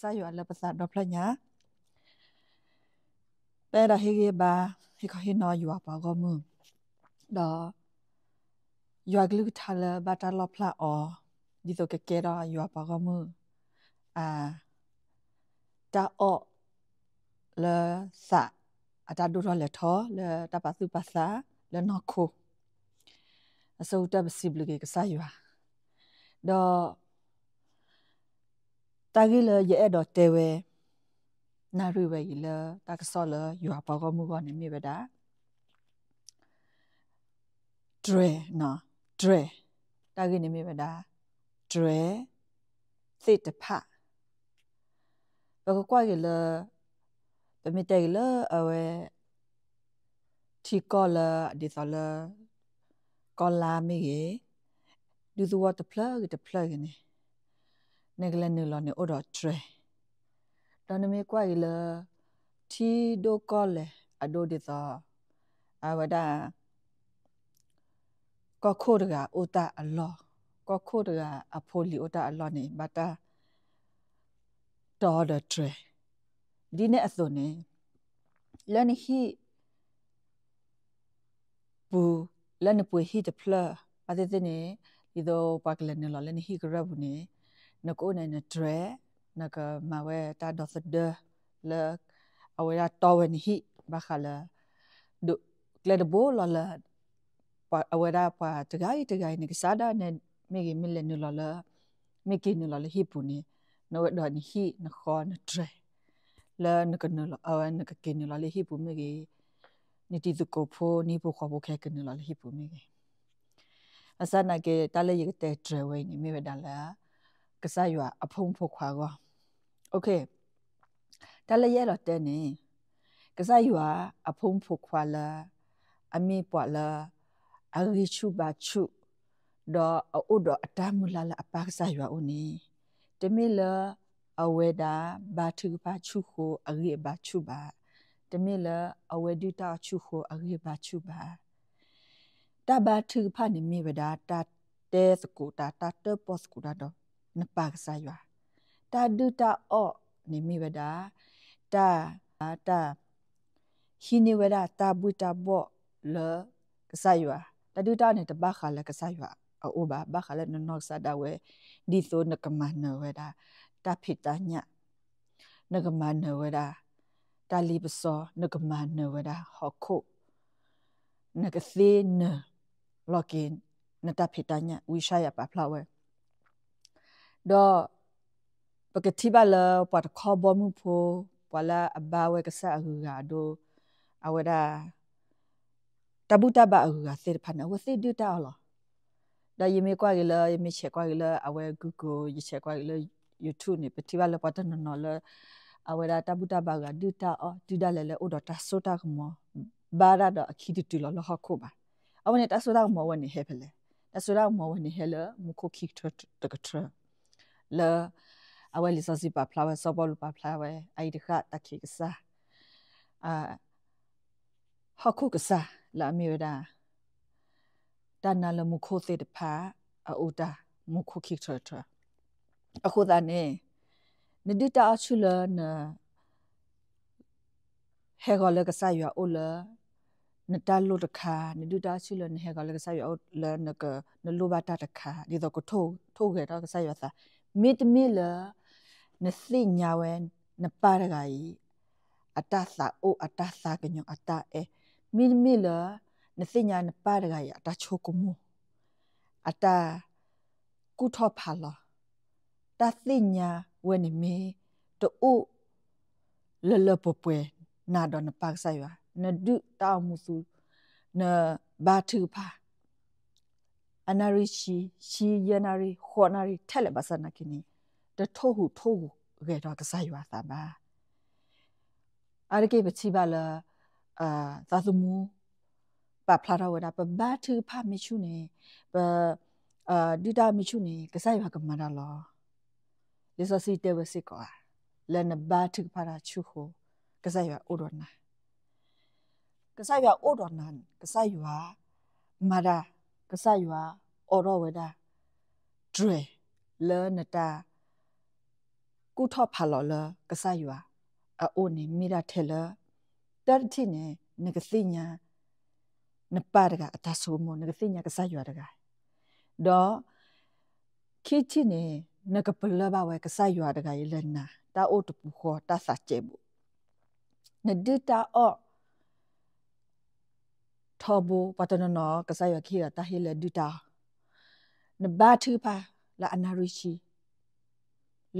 ဆာယောလပစာဒေါဖလညာပဲရဟေဂေဘာဟေခဟေနောယောပါဂမုဒါယောဂလူထာလဘာတာလဖလာအောဒီတော့ကကဲရာယောပါဂမုအာတာအောလစအတာဒုရလက်ထောလတပစုပစာလနခိုအစုတ်တပစီဘလကေကဆာယောတော့တာဂီလရဲ့အဲ့တော့တဲဝဲနာရီဝဲကြီးလတာကဆောလယူအပေါ်ကမှုကနေမိပဲတာဒရနော်ဒရတာဂီနေမိပဲတာဒရသစ်တဖဘကကွာကြီးလပမီတဲကြီးလအဝဲတီကောလဒီဆောလကောလာမိကြီးဒူဇဝတ်တဖလကတဖလကနေနေကလနေလောနေအိုတော်ထရတန်နမေကွာလေတီဒိုကောလေအဒိုဒေသာအဝဒကခိုဒရာအိုတာအလောကခိုဒရာအဖိုလီအိုတာအလောနေဘတာတော်တော်ထရဒီနေ့အစုံနေလန်ဟီဘူလန်ပွေဟီတဖလာအတဲ့တဲ့နေဒီတော့ပါကလနေလောလန်ဟီကရဘူးနေနကိုနေနဒရဲနကမဝဲတာဒေါ်စဒလအဝဲတော်ဝင်ဟိဘခလာဒုကလဒဘောလလအဝဲတာပါတဂိုင်းတဂိုင်းနကစားဒါနေမိကမီလနူလလမိကနူလလဟိပူနေနဝဲဒါနဟိနခေါ်နဒရဲလနကနလအဝဲနကကနူလလဟိပူမိကနီတီဒုကိုဖိုနီဘခဘခဲကနူလလဟိပူမိကအစနာကေတလည်းရတဲ့ဒရဝဲနေမိဝဲဒါလားကစားရွာအဖုံဖို့ခွာကောโอเคတလည်းရတော့တဲ့နေကစားရွာအဖုံဖို့ခွာလာအမေပွာလာအရိချုဘာချုတော့အိုတော့အတမူလာလာအပါကစားရွာဦးနေတမေလာအဝေဒာဘာထုဘာချုကိုအရိဘာချုဘာတမေလာအဝေဒူတာချုကိုအရိဘာချုဘာတဘာထုဖာနေမိဝဒာတတဲစကူတာတတပောစကူတာတော့နပါကဆာယွာတာဒူတာအော့နေမိဝဒာတာတာဟီနေဝဒာတာဘူတာဘောလကဆာယွာတာဒူတာနေတဘာခါလကဆာယွာအိုဘာဘာခါလနနောဆာဒါဝဲဒီသိုနကမနဝဒာတာဖိတညနကမနဝဒာတာလီပစောနကမနဝဒာဟခုနကသေနလောကင်နတာဖိတညဝိရှာယပဖလာဝဲဒေါ်ပကတိပါလပတ်ခေါ်ဘမှုဖိုပလာအဘာဝဲကဆာဟူရာဒိုအဝဒာတဘူတဘအဟူရာစေဖနဝစေဒူတာလောဒါယမေကွာရလယမေချက်ကွာရလအဝဲဂူကိုယချက်ကွာရလ YouTube နေပတိပါလပတ်နနော်လအဝဲတာတဘူတဘကဒူတာအောဒူဒါလဲလဲအိုဒတာဆိုတာကမောဘာရဒအခီတူလလဟခုပါအဝနေတဆိုတာကမောဝနေဟဲဖလဲတဆိုတာကမောဝနေဟဲလမခုခိထတကထလေအဝဲလီစစီပါဖလာဝဲစောပေါ်လူပါဖလာဝဲအိုင်တခတခိကစားအာဟခုကစားလာမီဝဒာတနာလမုခိုသေတဖာအူတာမုခိုခိထထအခုဒါနေနဒိတာအချူလနဟေဂောလကစားရအိုလနတလုတခါနဒုတာရှိလနဟေကလည်းကစားရလနကနလုဘတာတခါဒီတော့ကထိုးထိုးခဲ့တော့ကစားရသမေတမေလနစိညာဝဲနပါရဂိုင်အတသအိုအတသကညောအတအေမေမေလနစိညာနပါရဂိုင်အတချိုကမူအတကုထောဖာလတသိညာဝဲနေမေတူလလပပွဲနာဒနပါကဆိုင်ဝနဒုတာမှုစုနဘာထူဖာ anarishi shi yanari khonari thale basana kini de thohu thohu ge do kasa ywa sa ba arke bachi ba la a za su mu ba phla ra wa da ba ba thu pha mi chu ne ba a di da mi chu ne kasa ywa ka ma da lo le so si te wa si ko a le na ba thu pha ra chu ho kasa ywa o do na kasa ywa o do na kasa ywa ma da ကဆယွာအော်ရဝဒဒရလဲနတာကုထဖလောလကဆယွာအိုနေမိရထဲလတတ်တိနေငကသိညာနပါရကအတဆိုမငကသိညာကဆယွာတကတော့ခိချိနေနကပလဘဝကဆယွာတကရလနာတာအိုတပူခောတာစာချေဘူးနဒတာအော့ทอบูปัตนนอกษัยขีรตาเฮลดูตานบาทือพาละอนาริชี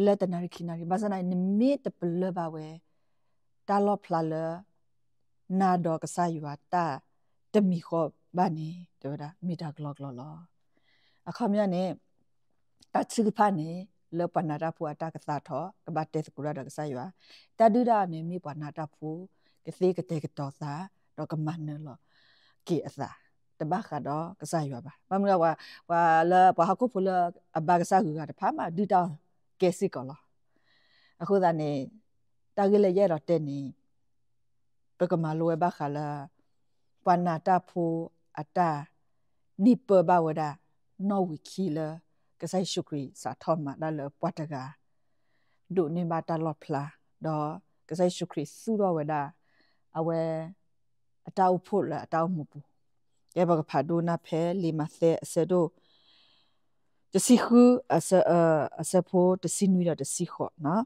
လဲတနာရခိနာရီဘာဇနာနမေတပလဘဝဲတာလောဖလာလနာဒေါကဆာယဝတာတမီခောဘာနေဒေါ်ဒါမီတာကလောကလောလအခမရနေတချစ်ဖာနေလောပနာရဖူအတာကသာထောကဘတေသကူရဒကဆာယဝတာဒူဒါနေမီပနာတာဖူကစေကတေကတောသာတော့ကမန်နော်ကေအသာတဘခါတော့ကစားရပါမမကဝါဝါလာဘာခုဖလအဘာကစားကူကတဖာမဒူတောင်းကဲစီကောလာအခုဒါနေတာကလေးရတော့တဲ့နေပကမာလွယ်ဘခါလာပနာတာဖူအတာနိပဘဝဒနော်ဝီခီလာကဆိုင်ရှုခရီစာထောမဒါလပွားတကာဒုနေဘာတာလော့ဖလာတော့ကဆိုင်ရှုခရီစူတော့ဝဒအဝဲအတောက်ဖို့လာအတောက်မှုပူရဘကဖာဒိုနာဖဲလီမသဲအစဒိုတစီခုအစအစဖို့တစီနွီတော့တစီခေါ်နော်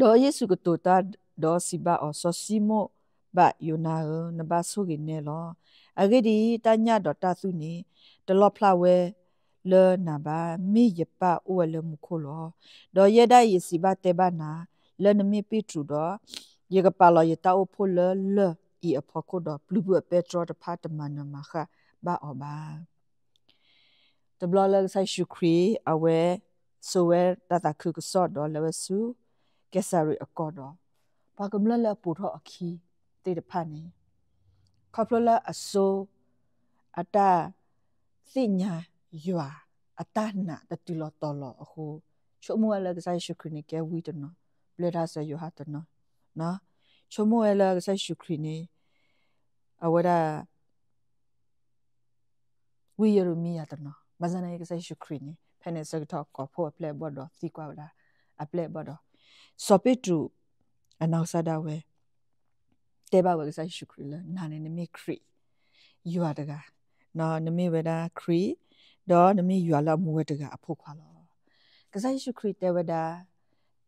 ဒေါ်ယေစုကတူတာဒေါ်စီဘာအစစီမိုဘယိုနာနဘဆုကိနဲလောအဂဒီတညဒေါ်တာစုနေတလော့ဖလာဝဲလေနာဘာမိယပအိုလေမခုလောဒေါ်ယေဒယေစီဘာတေဘာနာလေနမီပီထူဒေါ်ယေကပါလောယတာအိုဖိုလေလေอีอพอก็ดอปลูบเปโตรตพัตมานมาค่ะบ้าออบาตบลอเลไซชูครีอเวโซเวตาตาคือก็สอดดอเลวสูเกสาริอากอดอปากมละละปูทออคีเตตพันนี่ขอบละอโซအတာစိညာယွာအတနာတတူလတော်လအခုချုံမွာလည်းကစားရှိခုနေကဝီတနဘလက်ဒါဆယဟာတနနော်ချမိုအလာကဆရှုခရီနေအဝဒဝီယရမီယတနမဇနာကဆရှုခရီနေဖနေစကတော့ကဖို့အပလက်ဘတော့စီကွာလာအပလက်ဘတော့စပစ်တူအနောက်ဆဒါဝဲတဲဘဝကဆရှုခရီလာနာနေနမီခရီယူရတကနော်နမီဝဒခရီတော့နမီယူလာမူဝတကအဖို့ခွာလောကဆရှုခရီတဲဝဒ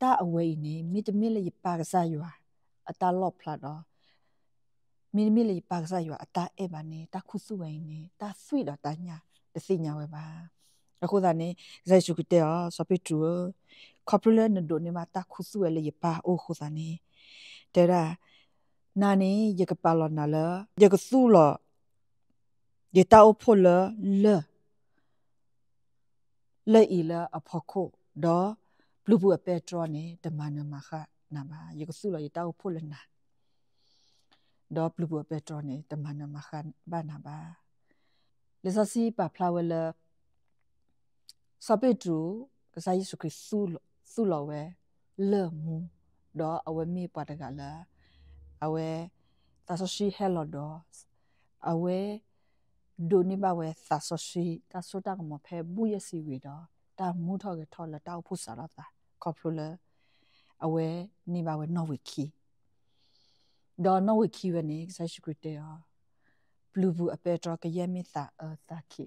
တာအဝဲနေမိတမီလေပါကဆယွာအတာလော့ဖလာတော့မိမိလေးပါစားရအတာအဲ့ပါနေတာခုစုဝိုင်းနေတာဆွေတော့တညာတစိညာဝဲပါအခုသာနေဇေရှုကတဲ့ဆပိတူကော်ပရလနဒိုနေမတာခုစုဝဲလေးပါအိုခုသာနေတဲ့ရာနာနေယကပါလနာလယကစုလယတာအဖို့လလလေအီလအဖို့ခုတော့ဘလူးဘူးအပက်ထရောနေတမန်နမခနာမယေကဆုလယတောက်ဖို့လနာဒေါပလူဘပက်ထရိုနီတမနမခန်ဘာနာဘာလေဆစီပဖလာဝလစပက်ထရူကဆာယေရှုခရစ်ဆုလဆုလဝဲလေမူဒေါအဝမီပတကလာအဝဲသဆရှိဟဲလောဒေါအဝဲဒိုနိဘဝဲသဆရှိသဆတကမဖဲဘူးယစီဝေတော့တာမူထော်ကထော်လတောက်ဖို့စရတာခေါပလိုလားအဝဲနေပါဝဲနော်ဝီခီဒေါ်နော်ဝီခီဝနေဆက်ရှိကတဲဟာဘလူးဘူးအပက်တော်ကရဲမီသာအသခိ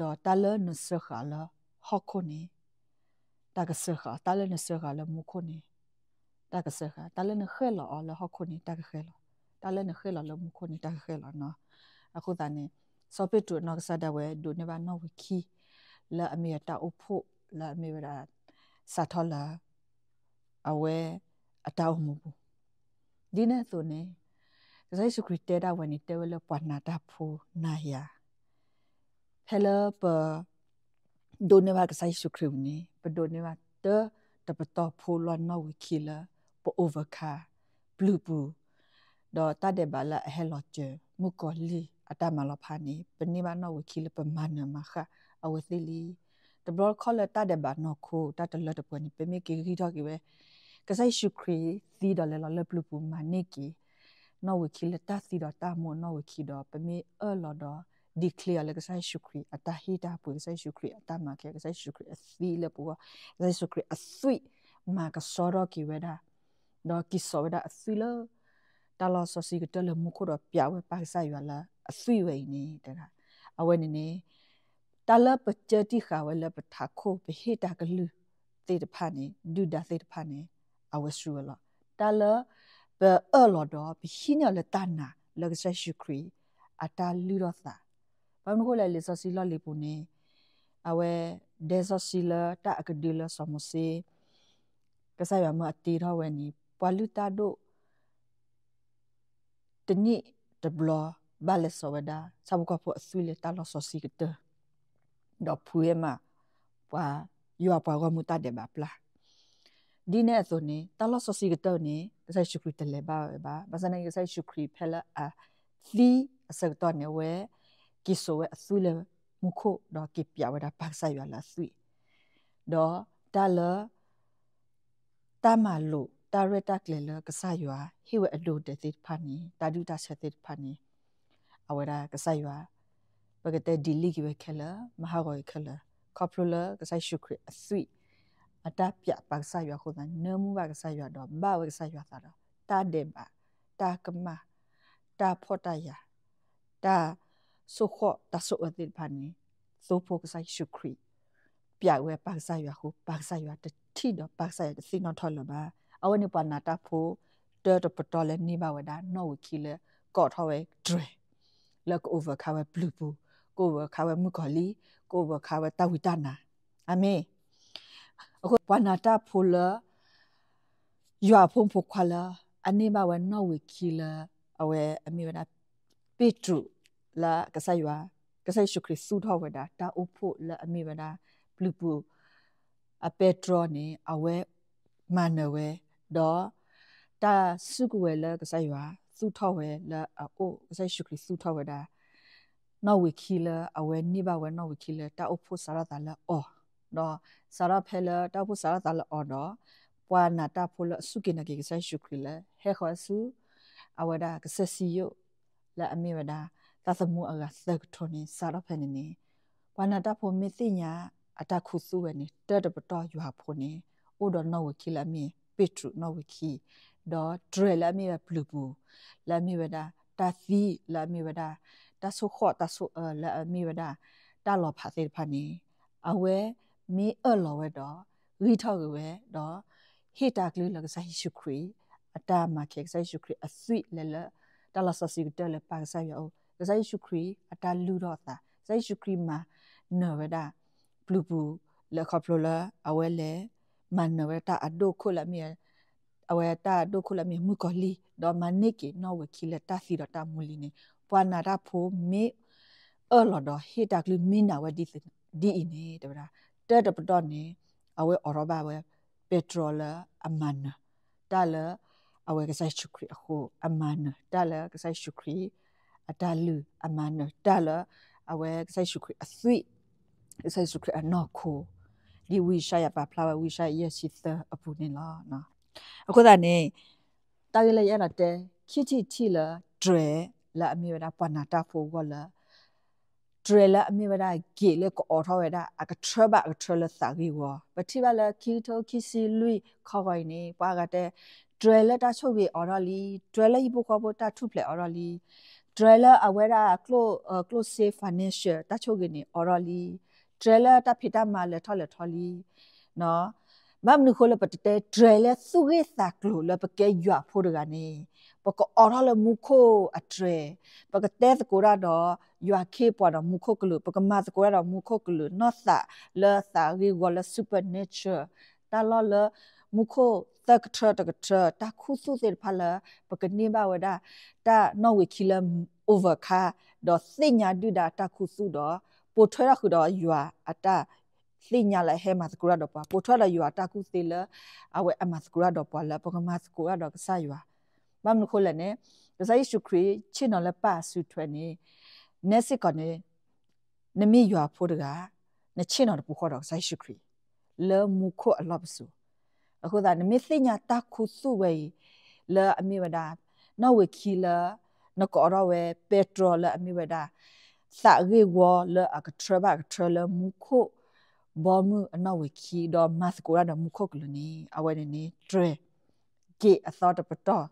ဒေါ်တလနစခါလာဟခုန်နေတာကစခါတလနစခါလာမခုန်နေတာကစခါတလနခဲလာအလာဟခုန်နေတာကခဲလာတလနခဲလာလမခုန်နေတာကခဲလာနော်အခုတန်နေစောပစ်တူနော်ဆဒဝဲဒုန်ဘာနော်ဝီခီလာအမေတာအဖို့လာအမေရာစာထောလာအဝဲအတောက်မှုဘူးဒီနဲ့ဆိုနေဇေစုခရစ်တဲတာဝန်တဲဝလပနာတာဖူနာယာဟဲလပဒိုနေဝါကဆိုင်စုခရုနေပဒိုနေဝါတတပတော်ဖူလောနောဝခီလာပအိုဗာခာဘလူးပူဒေါ်တတဲ့ဘလာဟဲလောချေမုကောလီအတမလဖာနေပနိမနောဝခီလပမနမခအဝသီလီတဘောခေါ်လက်တတဲ့ဘနောခိုတတလတ်ပွန်ပမေကေရီတော့ကေပဲကဆိုင်ရှုခရီသီတော်လဲလော်လပလူပူမာနေကီနော်ဝခီလတာသီတော်တာမောနော်ဝခီတော်ပမေအော်လော်တော် declare လကဆိုင်ရှုခရီအတဟီတာပူကဆိုင်ရှုခရီအတမကေကဆိုင်ရှုခရီအသီလပူကဆိုင်ရှုခရီအသွိမာကစောတော်ကီဝဲတာတော့ကီစောဝဲတာအသီလတာလော်ဆောစီကတလမှုခိုတော့ပြဝဲပါဆိုင်ရလာအသွိဝဲနေတဲ့လားအဝဲနေနေတာလပကြတိခါဝဲလပထာခိုပဟေတာကလူတေတဖာနေဒူဒါတေတဖာနေ I was through a lot. Tala be a lot do be hinya le tana le gsa shukri ata lirotha. Ba mko le le sasi la le pone. Awe de sasi la ta akadila samose. Kasa ya ma ati ra we ni paluta do. Tani de blo ba le so weda sabu ko po su le ta lo sasi kete. Do pue ma pa yo apa ko muta de ba pla. ဒီနဲ့ဆိုနေတလဆစီကတော့နေဆိုင်ရှုခရီတလေပါဘာဘာစနေဆိုင်ရှုခရီဖဲလာအသီအစတော့နေဝဲကိဆိုဝဲအဆူလေမခိုတော့ကိပြဝဲတာပတ်ဆိုင်ရလာဆွေတော့တလတမလို့တာရတကလေလကဆာယွာဟိဝဲအလိုတဲ့သစ်ဖာနေတာဒူတာချက်သစ်ဖာနေအဝဲတာကဆာယွာဘကတဲ့ဒီလီကိဝဲခဲလာမဟာဂိုခဲလာကော်ပလိုလကဆာရှုခရီအဆွေအတပြပါကစားရခုသာနမှုပါကစားရတော့ဘာဝကစားရသာတော့တာတဲ့ပါတာကမတာဖောတယာတာဆုခောတာဆုအတိဖာနီသို့ဖို့ကစားရှုခရီပြဝဲပါကစားရခုပါကစားရတတိတော့ပါကစားရတစီနော်ထော်လပါအဝနိပနာတာဖိုတော်တပတော်လည်းနေပါဝဒါနော်ဝခီလေကော့ထော်ဝဲဒရလက်အိုဗာခါဝဲဘလူးဘူးကိုဝခါဝဲမုခလီကိုဝခါဝဲတာဝီတနာအာမင်အခုဝနာတာဖိုလရွာဖုံဖိုခွာလာအနေမဝနော်ဝခီလာအဝဲအမီဝနာပေထရုလာကဆယွာကဆယရှုခရစ်စုထောဝဒတာအုဖို့လာအမီဝနာဘလူပူအပက်ထရောနေအဝဲမနဝဲတော့တာစုကဝဲလာကဆယွာစုထောဝဲလာအိုကဆယရှုခရစ်စုထောဝဒနော်ဝခီလာအဝဲနိဘဝနော်ဝခီလာတာအုဖို့စရတာလာအော်နော်ဆာရဖဲလတာဖုဆာရတာလအော်နော်ပွာနာတာဖုလစုကိနကိကဆရှုခရီလဟေခောစုအဝဒါကဆစီယိုလာအမီဝဒါသသမုအကသက်ထွန်နေဆာရဖဲနေနေပွာနာတာဖုမေသိညာအတခုစုဝဲနေတက်တပတော်ယူဟာဖုန်နေအိုဒနော်ဝခိလာမီပက်ထရနော်ဝခိဒေါ်ဒရလာမီဘလူဘူးလာမီဝဒါတာသီလာမီဝဒါတာဆုခော့တာဆုအလာမီဝဒါတာလောဖာသေးဖာနေအဝဲมีเออลอเวดอรีทอกเวดอเฮตากลือลกซาฮิชุครีအတာမခေကဆိုင်ရှုခရီအသွိလဲလဲတလဆစီတလဲပါဆိုင်ရောကဆိုင်ရှုခရီအတာလူတော့တာဆိုင်ရှုခရီမှာနော်ဝဒဘလူးဘူးလခပလိုလာအဝဲလဲမန်နော်ဝတာအဒိုခုလမီအဝဲတာဒိုခုလမီမူကလီဒေါ်မနိကေနော်ဝခီလက်တာစီတော့တာမူလီနေပွာနာတာဖိုမေအော်လော်တော့ဟီတာကလူမင်းနာဝဒီစဒီအင်းနေတဗလားတဲ့တပတော်နေအဝဲအော်ရဘဝဲပက်ထရိုလအမန်တာလအဝဲကဆိုင်ရှုခရီအခုအမန်တာလကဆိုင်ရှုခရီအတလူအမန်တာလအဝဲကဆိုင်ရှုခရီအသွိကဆိုင်ရှုခရီအနော်ခိုဒီဝီရှာရပါဖလာဝီရှာရရှိသအပူနေလားနော်အခုသာနေတာရလေရတဲ့ခိချိချိလဒရလာအမီဝဒပနာတာဖိုဝလာเทรลมีเวลาเกี่เลกออทเวลาอักเทรบะอักเทรลสักอีวะปฏิบัติคิโตคิซิลุยข้อกอยนี่ปากาเตเทรลตาชุบีออรลีเทรลอีบุกอบตาทุบเลออรลีเทรลอเวลาคลเอ่อคลเซฟันเนชตาชุกินี่ออรลีเทรลตาพิตามาเลทอเลทอลีเนาะမမနုခိုလပတတဲဒရဲလဲစုခေသကလိုလပကဲရွာဖို့တကနေပကအော်ရလမူခိုအဒရဲပကတဲစကိုရတော့ရွာခေပေါ်တော့မူခိုကလိုပကမစကိုရတော့မူခိုကလိုနော့သလဲသာရီဝလစူပါနေချာတာလော်လမူခိုတက်ထတကထတာခုစုစေဖလာပကနေပါဝဒတာနော်ဝီခီလမ် over ခါတော့စညာဒူတာတာခုစုတော့ပိုထွဲရခုတော့ရွာအတာလိညာလဟဲမှာစကူရတော့ပွာပိုထွက်လာယူတာတကုသေးလအဝဲအမစကူရတော့ပွာလပကမစကူရတော့ကဆာယူမမနခိုလနဲ့ကဆာယေရှုခရစ်ချစ်တော်လက်ပါဆူထွက်နေနေစစ်ကနေနမိယူဖို့တကနချစ်တော်တပူခေါ်တော့ကဆာယေရှုခရစ်လေမူခိုအလော့ပဆူအခုဒါနမိသိညာတကုစုဝဲလေအမိဝဒါနော်ဝေခီလာနကောရဝဲပက်ထရိုလအမိဝဒါစာရေဝလအကထရဘကထရလမူခို့ဘောမှုအနောက်ဝခီတော့မတ်ကိုရတော့မခုတ်ကလူနီအဝဲနေနေဒရကေအသောတပတော်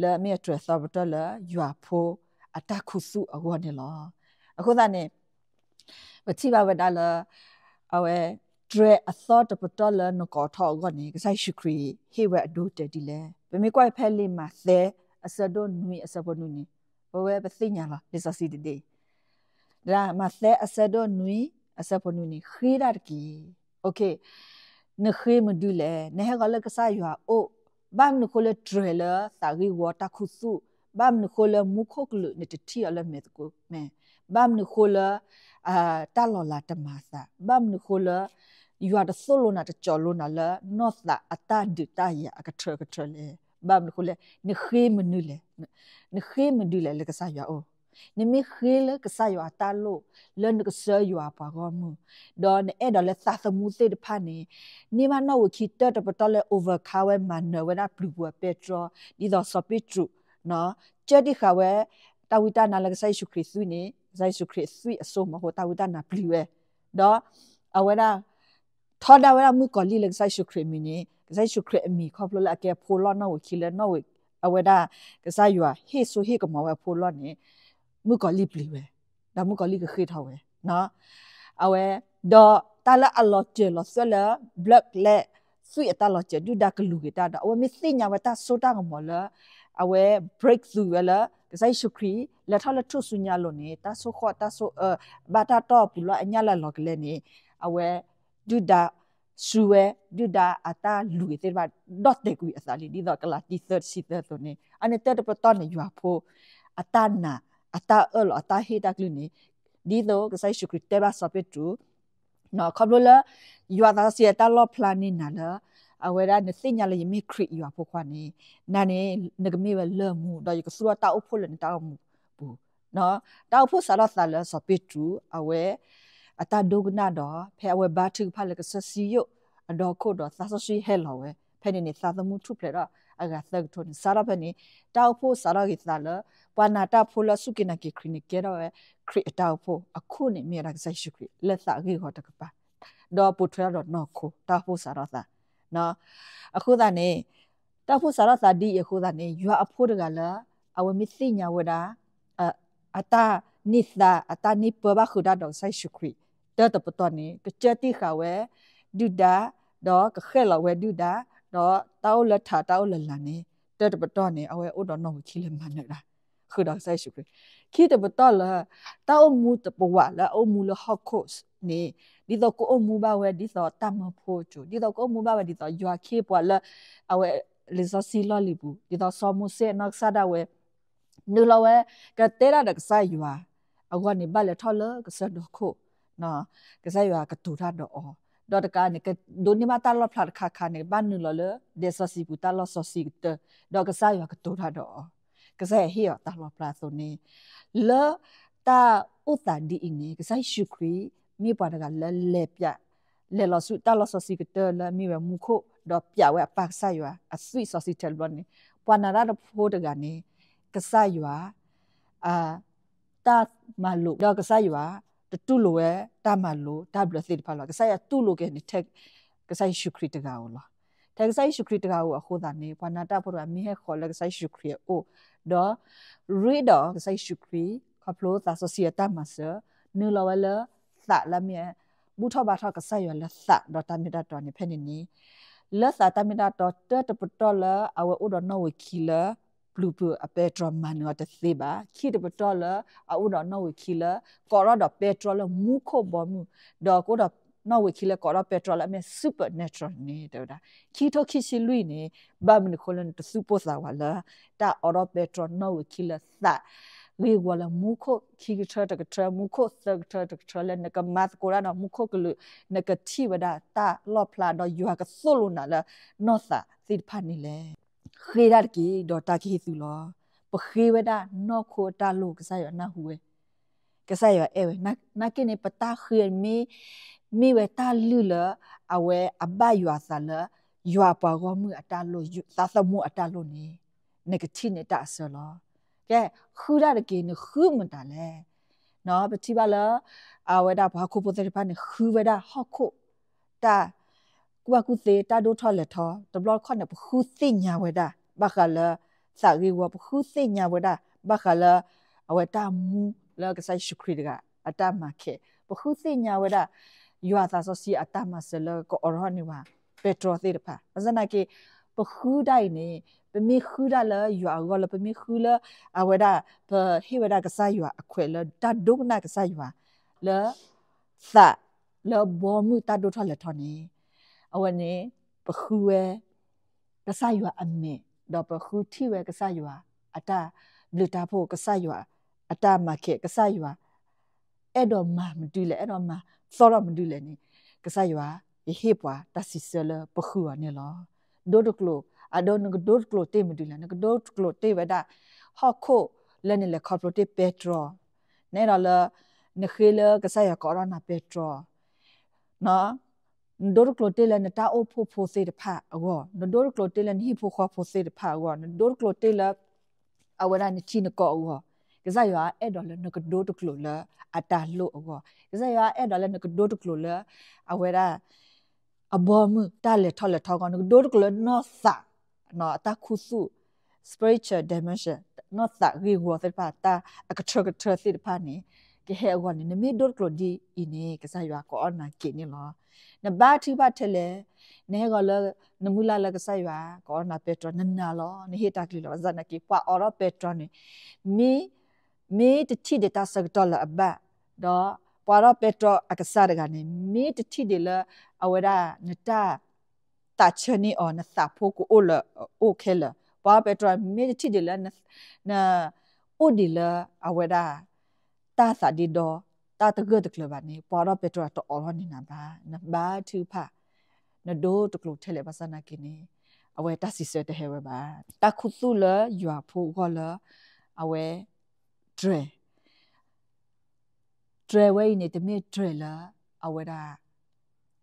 လဲမေထရသောပတော်လဲယွာဖိုးအတခုစုအဝနေလောအခုသားနေမချိပါဝဒါလဲအဝဲဒရအသောတပတော်လဲနကောထောကနေကဆိုင်ရှုခရီဟေဝဲအဒိုတက်ဒီလဲပမေကွိုင်ဖဲလေးမှာသဲအစဒိုနွေအစဘနွနီဘဝဲပသိညာလားလစ်စစီဒီဒီဒါမသဲအစဒိုနွေ asa ponu ni khira ki okay ne khe module ne ha gala kasa ya o bam ne khole trailer sari water khusu bam ne khole mukhoklu ne titi ala met ko me bam ne khole a talola tamasa bam ne khole you are the solo na the cholo na la not la ata du ta ya akatra katra le bam ne khole ne khe module ne khe module le kasa ya o နေမီခေလကဆာယောတာလိုလန်ကဆာယောပါကောမူဒွန်အဲ့ဒါလက်သသမှုစေတဖာနေနေမနောဝခိတတပတလဲ overcover မနဝနာပလူပွားပက်ထရောဒီတော့ support true နော်ချက်တိခါဝဲတာဝိတနာလက်ဆိုင်ရှုခရစ်သူနေဆိုင်ရှုခရစ်သူအစုံမဟုတ်တာဝိတနာပလူဝဲတော့အဝဲနာထောဒါဝဲနာမူကောလီလက်ဆိုင်ရှုခရစ်မီနေဆိုင်ရှုခရစ်အမီခေါပလလအကဲဖိုလောနောဝခိလဲနောဝအဝဲဒါကဆာယောဟေဆူဟေကမဝဲဖိုလောနေมุกอลิปลีเวดามุกอลิก็คือเท่าเวเนาะเอาเวดอตาละอัลลอฮ์เจอลอสละบล็อกและสุยตาลอเจอดูดากลูกตาดอวมิสิญาวตาโซตางมอละเอาเว breakthrough เวละကဆိုင်ရှုခရီလက်ထလက်ထုဆုညာလို့နေတာဆုခော့တာဆုအဘာတာတော့ပူလာအညာလာလောက်လည်းနေအဝဲဒုဒာရှူဝဲဒုဒာအတာလူတဲ့ဘာဒေါတ်တဲ့ကူအစာလီဒီတော့ကလာတီသတ်စီသတ်တော့နေအနေတက်ပတော့နေယူဖို့အတနာ ata ol ata he ta klune di do ke sai shukri te ba sape tu no khoblo la yu ata si ata lo plani na la awera ne sinya le yimi kri yu apo kwa ne na ne ne ke mi ba le mu do yu ke su ta opo le ta mu bu no ta opo sa la sa la sape tu awe ata do gna do phe awe ba tu pha le ke sa si yo အတော်ခုတ်တော့သာသရှိဟဲ့လော်ပဲဖဲနေနေသာသမှုထုဖလေတော့ aga thag thon sara bani tau pho sara gi ta la pa na ta pho la su ki na ki khri ni ke ra we khri tau pho akhu ni mi ra sai shu khri la sa gi ho ta ka pa do pu thra do no khu ta pho sara ta no akhu da ne ta pho sara ta di akhu da ne ywa a pho da ga la awa mi si nya wa da a ta ni sa a ta ni pa ba khu da do sai shu khri ta ta pa to ni ke che ti kha we du da တော့ကခဲလဝဲဒူတာတော့တောက်လထတောက်လလနဲ့တက်တပတော့နဲ့အဝဲဥတော်နော်ကြီးလည်းမနေတာခုတော့ဆိုင်ရှိခရခိတပတော့လာတောက်မူတပဝလာအမူလဟော့ကိုစ်နေဒီတော့ကိုအမူပါဝဲဒီတော့တမဖို့ချူဒီတော့ကိုအမူပါဝဲဒီတော့ယွာခေပွာလာအဝဲလီဇစီလော်လီဘူးဒီတော့ဆောမှုစေနောက်ဆဒါဝဲနူလဝဲကတဲရဒကဆိုင်ယွာအကွာနေပါလေထော်လကဆဒခုနော်ကဆိုင်ယွာကတူထတော့ดอตกาเนี่ยก็โดนนี่มาตลอดพลัดคาคาเนี่ยบ้านนึงละเลยเดซอสีบุตลอซอสีเตดอกกระซ่ายว่ากระตูดาดอกระแสเหี่ยวตลอดปลาตัวนี้เลอตาอุตาดีอีกนี่กระซ่ายชุกรีมีปานกันละเล็บยะလေလဆုတလဆစီကတလမီဝမူခိုတော့ပြဝဲပါဆာယွာအဆွိဆစီတယ်ဘလနေပနာရတော့ဖိုးတကနေကဆာယွာအာတာမလုတော့ကဆာယွာတတုလိုရဲ့တမလို tablet တွေဖလာကဆိုင်ရတုလိုကနေထက်ကဆိုင်ရှုခရစ်တကာဝလာထက်ကဆိုင်ရှုခရစ်တကာဝအခုဒါနေပနာတာပေါ်မှာမိဟခေါ်လက်ကဆိုင်ရှုခရစ်အိုဒေါ်ရီဒေါ်ကဆိုင်ရှုခရစ်ကပလိုသာဆိုစီတာမဆာနူလဝလသလမြဲဘူးထဘာထကဆိုင်ရလက်သဒေါ်တမီတာတော်နေဖဲနေနီလက်သတမီတာတော်တတပတော်လအဝဥဒနဝခီလာပလူပအပက်ထရမန်နော်တသိပါခိတပတော်လအုဒနော်ဝခီလကောရဒပက်ထရလမူခိုဘမူဒေါ်ကိုဒနော်ဝခီလကောရပက်ထရလအမေစူပါနက်ထရနေတော်တာခီတိုခီစီလွိနေဘာမနခိုလန်တစူပိုစာဝလာတာအော်ရပက်ထရနော်ဝခီလသဝေဝလာမူခိုခီထတကထမူခိုသကထတကထလနကမတ်ကိုရနာမူခိုကလနကတိဝဒတာလော့ဖလာတော့ယူဟာကဆုလုနာလနော့စာစစ်ဖာနေလေခေရကီဒေါ်တာကီသူလောပခေဝဒနောခိုတာလိုကဆာရနာဟူဝဲကဆာရအဲဝဲနာနာကိနေပတာခေမီမီဝဲတာလူလအဝဲအဘယွာဆာလယွာပါရောမှုအတာလိုသာသမှုအတာလိုနေနဂတိနေတာဆောလောကဲခူရတကေနခူမတလဲနော်ပတိပါလအဝဲတာဘာခုပိုတဲ့ဖာနေခူဝဲတာဟော့ခုတာกูว่ากูเซตาดูทอละทอตบลอข้อน่ะพูสิญาเวดาบะคะละสารีวะพูสิญาเวดาบะคะละเอาเวตามูละกะไซชุคริดกะอะตามาเคพูสิญาเวดายูอาซาซอซีอะตามาเซละกออรอนิวาเปโตรเซตะพะอะซะนะเคพูได้นี่ပမေခူဒါလယူအဂောလပမေခူလအဝဒပဟေဝဒကဆာယူအခွေလတဒုကနာကဆာယူလသလဘောမှုတဒုထလထနေအဝနေပခုဝဲကဆယွာအမေတော့ပခုတိဝဲကဆယွာအတာဘလူတာဖို့ကဆယွာအတာမခေကဆယွာအဲ့တော့မမတူလေအဲ့တော့မသောတော့မတူလေနေကဆယွာယဟေပွာတစီဆလပခုဝနေလောဒိုဒကလိုအဒိုနကဒိုဒကလိုတေမတူလေနကဒိုဒကလိုတေဝဒါဟော့ခိုလဲနေလေကော်ပိုတေပက်ထရောနေတော့လနခေလကဆယွာကောရိုနာပက်ထရောနော်นดรกลเตลนตาโอพูพูเซดผะอวอนดรกลเตลนฮิพูขอพูเซดผะอวอนดรกลเตลอวรานิชินกออวอกซายาเอดอลนกโดตกลลอัตาโลอวอกซายาเอดอลนกโดตกลลอวราอบอมตาเลทอเลทอกอนกโดตกลนอสะนอตาคุสุ spiritual dimension นอสะรีหัวเซดผะตาอกทรกทรเซดผะนี่ ke he wa ni nemi dot klo di ini ke sa ywa ko na ke ni lo na ba thi ba the le ne go lo namula la ke sa ywa ko na petro na na lo ni he ta kli lo za na ki pa oro petro ni mi mi ti ti de ta sa to la ba do pa ro petro akasa de ga ni mi ti ti de la awara na ta ta chani on na sa pho ko o la o ke la pa petro mi ti de la na na o de la awara တာစာဒီဒေါ်တာတကတကလဘာနေပေါ်တော့ပက်ထရတော်အော်ဟောနေနာဘာနဘာသူဖာနဒိုတကလို့ထဲလေပါစနာကိနေအဝဲတစီဆွဲတဲ့ဟဲဝဲပါတခုသူလယွာဖို့ဟောလအဝဲဒရယ်ဒရယ်ဝဲနေတမီဒရယ်လာအဝဲဒါ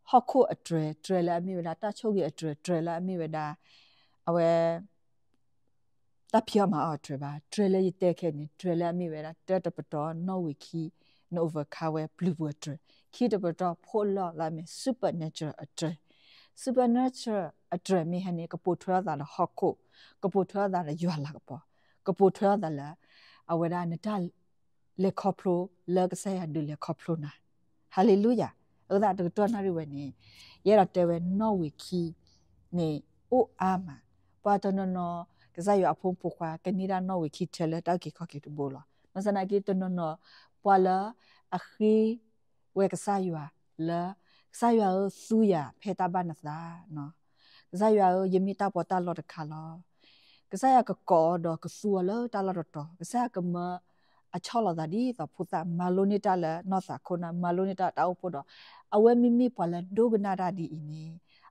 ဟော့ခုအဒရယ်ဒရယ်လာအမိဝဲဒါတချုပ်ရဲ့အဒရယ်ဒရယ်လာအမိဝဲဒါအဝဲ ta pia ma a tre ba tre le yi te ke ni tre le mi we ra te te pa to no we ki no over ka we blue we tre ki te pa to pho lo la me supernatural a tre supernatural a tre mi ha ni ka po thwa da la ho ko ka po thwa da la ywa la ka po ka po thwa da la a we ra na ta le kho pro le ka sa ya du le kho pro na hallelujah ဥဒါတူတော်နာရီဝနေရတဲ့ဝဲနော်ဝီခီနေအိုအာမပါတနနော်ကစားရအဖုံပိုခွာကနေဒါနော်ဝီခိချလတောက်ကိခကိတူဘောလာမစနာကိတနနပွာလာအခိဝဲကစားရလာကစားရဆူရဖေတာဘနသဒါနော်ကစားရယမီတာပေါ်တာလော်တခါလောကစားရကကောတော့ကဆူလောတာလော်တော့ကစားကမအချောလာဒီသဖုတာမာလိုနီတာလာနော်စာခိုနာမာလိုနီတာတောက်ဖို့တော့အဝဲမီမီပွာလာဒိုဂနာရာဒီအင်းနီ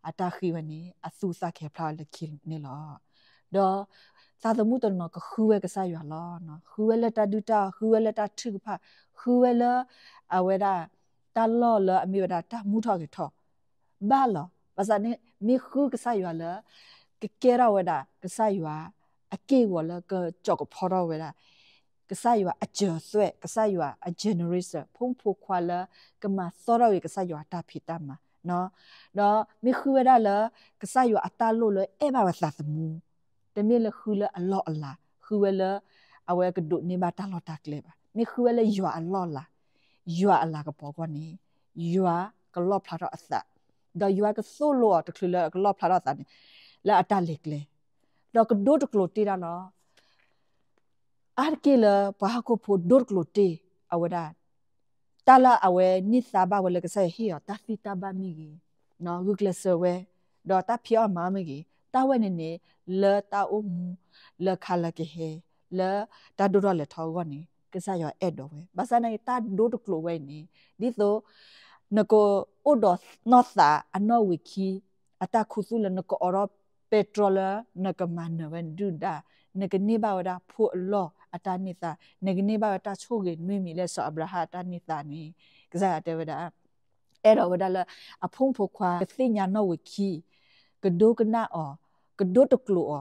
အတာခိဝနီအဆူစာခေဖလာလခိနေလောတော့သာသမှုတနကခူဝဲကဆာရွာလောနော်ခူဝဲလက်တဒုတာခူဝဲလက်တထုဖခူဝဲလအဝဲဒါတလောလအမိဝဒါတမှုထောက်ကေထောဘာလောဘာသာနေမိခူကဆာရွာလကကဲရဝဲဒါကဆာရွာအကေဝလကကြောက်ကဖောတော့ဝဲဒါကဆာရွာအကျော်ဆွဲကဆာရွာအဂျန်နရီဆာဖုန်ဖိုခွာလကမသောရဝေကဆာရွာတဖီတမနော်တော့မိခူဝဲဒါလကဆာရွာအတလို့လဲအဲ့ဘာဝသာသမှုတမီလခုလအလောအလာခုဝဲလအဝဲကဒုနေပါတလောတက်လေပါမိခုဝဲလယွာအလောလာယွာအလာကပေါ်ကနေယွာကလော့ဖလာတော့အသက်ဒါယွာကဆိုလောတခုလကလော့ဖလာတော့အသက်လာအတလေကလေတော့ကဒုတကလိုတီရနော်အာကေလဘာကိုဖို့ဒုတကလိုတီအဝဒတ်တလာအဝဲနိစာဘဝလကဆဟီယတာဖီတာဘမီကြီးနော်ဂုကလဆဝဲတော့တဖျော်မာမကြီးတာဝဲနေနေလေတာအုံမူလေခါလကေဟေလေတာဒိုရလေထောကောနေကစားရအဲ့တော့ပဲဘာသာနေတာဒိုတကလိုဝဲနေဒီဆိုနကိုအိုဒေါ်နော့သာအနော်ဝီခီအတခုစုလနကိုအော်ရပက်ထရိုလာနကမန်နဝန်ဒူဒါနကနေဘာဝဒါဖို့လောအတနိသာနကနေဘာဝတာချိုးကေနွေမီလဲဆိုအဗရာဟာတနိသာနေကစားတဲ့ဝဒါအဲ့တော့ဝဒါလအဖုံဖို့ခွာသိညာနော်ဝီခီကဒိုကနာအော်ကဒိုတကလော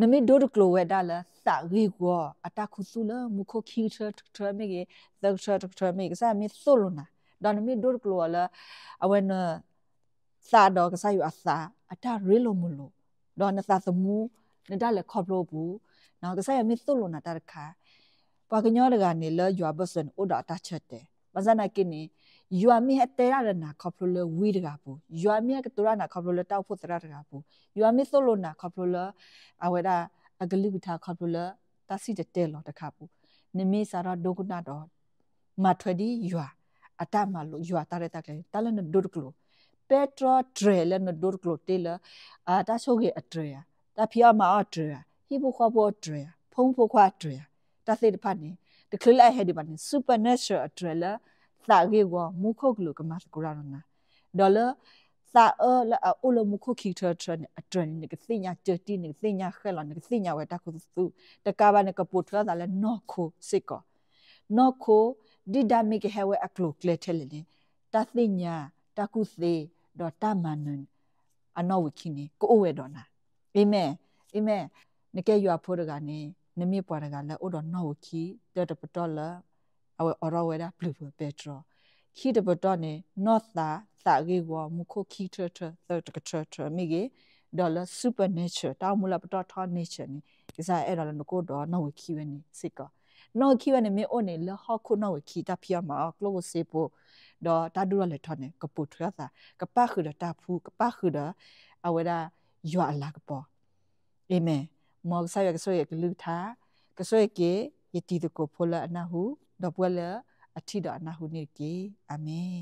နမေဒိုတကလောဝဲဒါလာသရီကောအတခုစုလမခိုခီထထမေကေသက်ထထမေကစာမေဆိုလနာဒါနမေဒိုတကလောလာအဝဲနသာတော့ကစားယူအသာအတရီလိုမလို့တော့နသာသမူနတလည်းခေါ်လို့ဘူးနောက်ကစားရမေသုလနာတခါဘာကညောတကနေလောရွာဘစန်ဥဒတာချက်တယ်မဇနာကင်းနေယွာမီဟတဲရရနာခေါပလိုလဝီတကပူယွာမီကတူရနာခေါပလိုလတောက်ဖို့တရတကပူယွာမီဆိုလိုနာခေါပလိုလအဝဲဒါအဂလိကထာခေါပလိုလတစီတတဲလောတခပူနမေစာရဒုကနာတော့မထွဒီယွာအတမလိုယွာတရတကလေတလနဒုတ်ကလိုပက်ထရဒရလနဒုတ်ကလိုတေလအာတချိုကေအဒရယာတဖျားမာအဒရယာဟိဘခွာဘောဒရယာဖုံးဖို့ခွာဒရယာတသိတဖတ်နေတခလလိုက်ဟဲဒီပါနေ supernatural adrenaline စာရေကောမုခုတ်လူကမတ်ကူရာနာဒေါ်လာစာအော်လာအူလမုခုခိထထရအတရနကစညာချတီနကစညာခဲလနကစညာဝဲတခုစုတကဘာနကပုထရာလာနော်ခိုစစ်ကောနော်ခိုဒီဒါမီကဟဲဝဲအကလုကလေထဲလေတသိညာတကုစေဒေါ်တမနန်အနော်ဝခိနေကိုအိုဝဲဒေါ်နာအာမင်အာမင်နကဲရွာဖို့တကနေနမြပွားတကလည်းအိုတော်နော်ဝခိတတပတော်လား awe orawera blue petro khi de botone notha sa ge wo mukho khi tr tr tr tr tr mi ge dollar supernature ta mula pato tho nature ni kisa era lo ko do no we khi we ni sikko no khi we ni me one le ho ko no we khi ta phia ma klo wo se po do ta du le tho ne ka pu tra sa ka pa khu da ta phu ka pa khu da awera yo ala ka po amen မောက်ဆာရကဆွေကလူသာကဆွေကေယတိတကိုဖိုလာနာဟုတော့ပွဲလအထီတော်အနာဟုနေကေအာမင်